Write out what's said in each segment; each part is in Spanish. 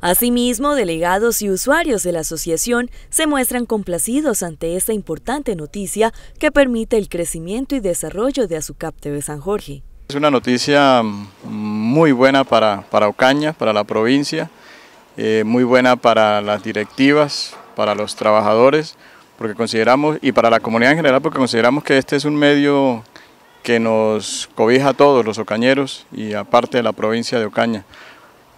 Asimismo, delegados y usuarios de la asociación se muestran complacidos ante esta importante noticia que permite el crecimiento y desarrollo de Azucap TV San Jorge. Es una noticia mm, muy buena para, Ocaña, para la provincia, eh, muy buena para las directivas, para los trabajadores, porque consideramos, y para la comunidad en general, porque consideramos que este es un medio que nos cobija a todos los ocañeros y aparte de la provincia de Ocaña.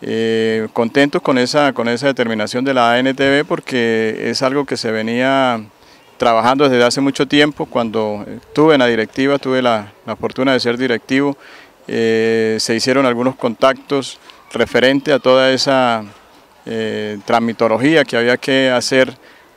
Eh, contentos con esa, con esa determinación de la ANTB porque es algo que se venía trabajando desde hace mucho tiempo. Cuando estuve eh, en la directiva, tuve la, fortuna de ser directivo, eh, se hicieron algunos contactos referente a toda esa transmitología que había que hacer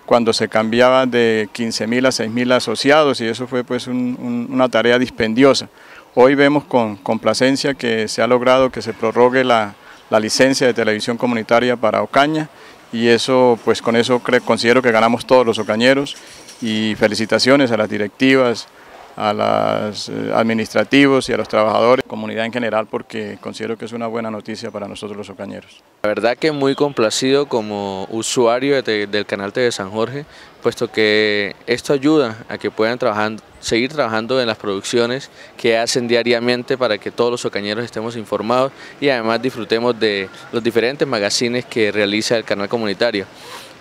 cuando se cambiaba de 15.000 a 6.000 asociados y eso fue pues una tarea dispendiosa. Hoy vemos con complacencia que se ha logrado que se prorrogue la, la licencia de televisión comunitaria para Ocaña y eso, pues con eso considero que ganamos todos los ocañeros y felicitaciones a las directivas, a los eh, administrativos y a los trabajadores, comunidad en general, porque considero que es una buena noticia para nosotros los ocañeros. La verdad que muy complacido como usuario del canal TV San Jorge, puesto que esto ayuda a que puedan seguir trabajando en las producciones que hacen diariamente para que todos los ocañeros estemos informados y además disfrutemos de los diferentes magazines que realiza el canal comunitario.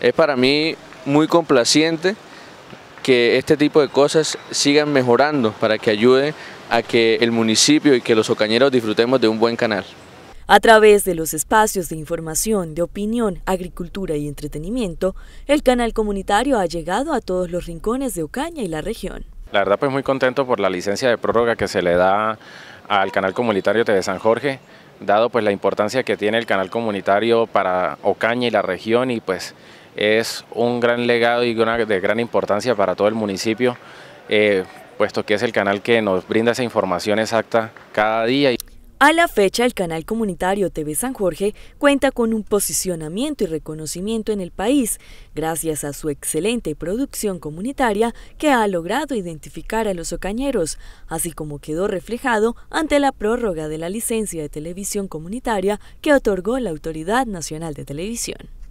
Es para mí muy complaciente que este tipo de cosas sigan mejorando para que ayude a que el municipio y que los ocañeros disfrutemos de un buen canal. A través de los espacios de información, de opinión, agricultura y entretenimiento, el canal comunitario ha llegado a todos los rincones de Ocaña y la región. La verdad pues muy contento por la licencia de prórroga que se le da al canal comunitario de San Jorge, dado pues la importancia que tiene el canal comunitario para Ocaña y la región y pues es un gran legado y de gran importancia para todo el municipio, eh, puesto que es el canal que nos brinda esa información exacta cada día. A la fecha, el canal comunitario TV San Jorge cuenta con un posicionamiento y reconocimiento en el país, gracias a su excelente producción comunitaria que ha logrado identificar a los ocañeros, así como quedó reflejado ante la prórroga de la licencia de televisión comunitaria que otorgó la Autoridad Nacional de Televisión.